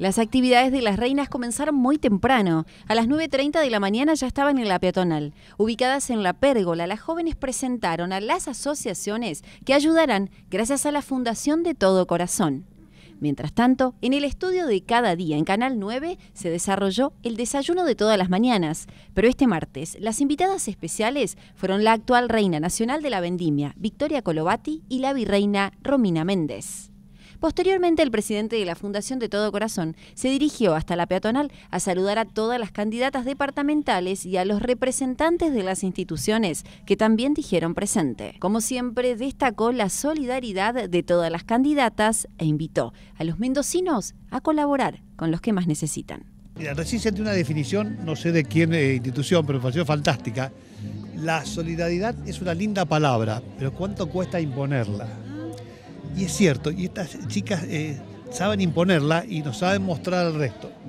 Las actividades de las reinas comenzaron muy temprano. A las 9.30 de la mañana ya estaban en la peatonal. Ubicadas en la pérgola, las jóvenes presentaron a las asociaciones que ayudarán gracias a la Fundación de Todo Corazón. Mientras tanto, en el estudio de cada día en Canal 9 se desarrolló el desayuno de todas las mañanas, pero este martes las invitadas especiales fueron la actual reina nacional de la vendimia, Victoria Colobati, y la virreina Romina Méndez. Posteriormente, el presidente de la Fundación de Todo Corazón se dirigió hasta la peatonal a saludar a todas las candidatas departamentales y a los representantes de las instituciones que también dijeron presente. Como siempre, destacó la solidaridad de todas las candidatas e invitó a los mendocinos a colaborar con los que más necesitan. Mira, recién una definición, no sé de quién de eh, institución, pero me fantástica. La solidaridad es una linda palabra, pero ¿cuánto cuesta imponerla? Y es cierto, y estas chicas eh, saben imponerla y nos saben mostrar al resto.